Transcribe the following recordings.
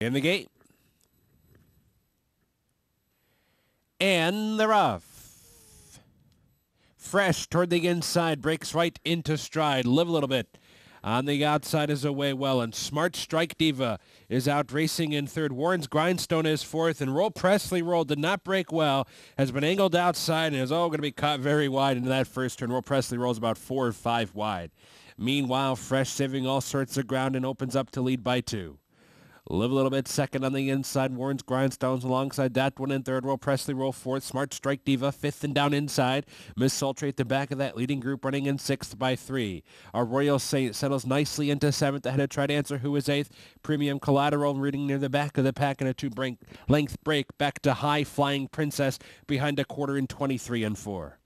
in the gate. And they're off. Fresh toward the inside, breaks right into stride. Live a little bit. On the outside is away well, and Smart Strike Diva is out racing in third. Warren's Grindstone is fourth, and Roll Presley Roll did not break well, has been angled outside, and is all going to be caught very wide into that first turn. Roll Presley Roll is about four or five wide. Meanwhile, Fresh saving all sorts of ground and opens up to lead by two. Live a little bit second on the inside. Warren's Grindstones alongside that one in third. row. Presley roll fourth. Smart Strike Diva fifth and down inside. Miss Sultry at the back of that leading group running in sixth by three. Our Royal Saint settles nicely into seventh ahead of Tried Answer who is eighth. Premium Collateral reading near the back of the pack in a two break, length break back to High Flying Princess behind a quarter in 23 and four.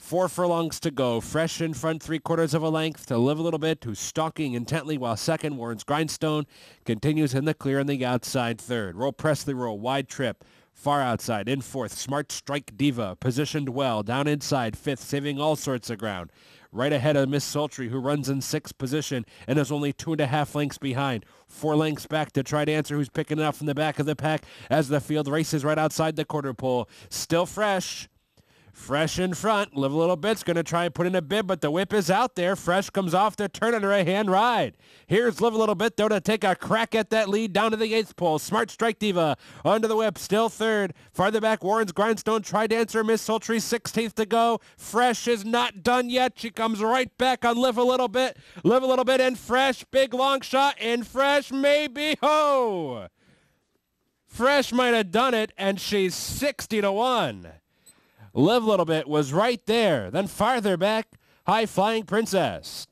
Four furlongs to go. Fresh in front, three quarters of a length to live a little bit, who's stalking intently while second, Warren's Grindstone, continues in the clear on the outside third. Roll Presley roll, wide trip. Far outside, in fourth, Smart Strike Diva, positioned well, down inside, fifth, saving all sorts of ground. Right ahead of Miss Sultry, who runs in sixth position and is only two and a half lengths behind. Four lengths back to Try to answer. who's picking it up from the back of the pack as the field races right outside the quarter pole. Still fresh. Fresh in front. Live a little bit's going to try and put in a bid, but the whip is out there. Fresh comes off the turn under a hand ride. Here's Live a little bit, though, to take a crack at that lead down to the eighth pole. Smart Strike Diva under the whip, still third. Farther back, Warren's Grindstone, Try Dancer, Miss Sultry, 16th to go. Fresh is not done yet. She comes right back on Live a little bit. Live a little bit and Fresh. Big long shot and Fresh maybe. Ho! Fresh might have done it, and she's 60 to 1. Live a Little Bit was right there. Then farther back, High Flying Princess.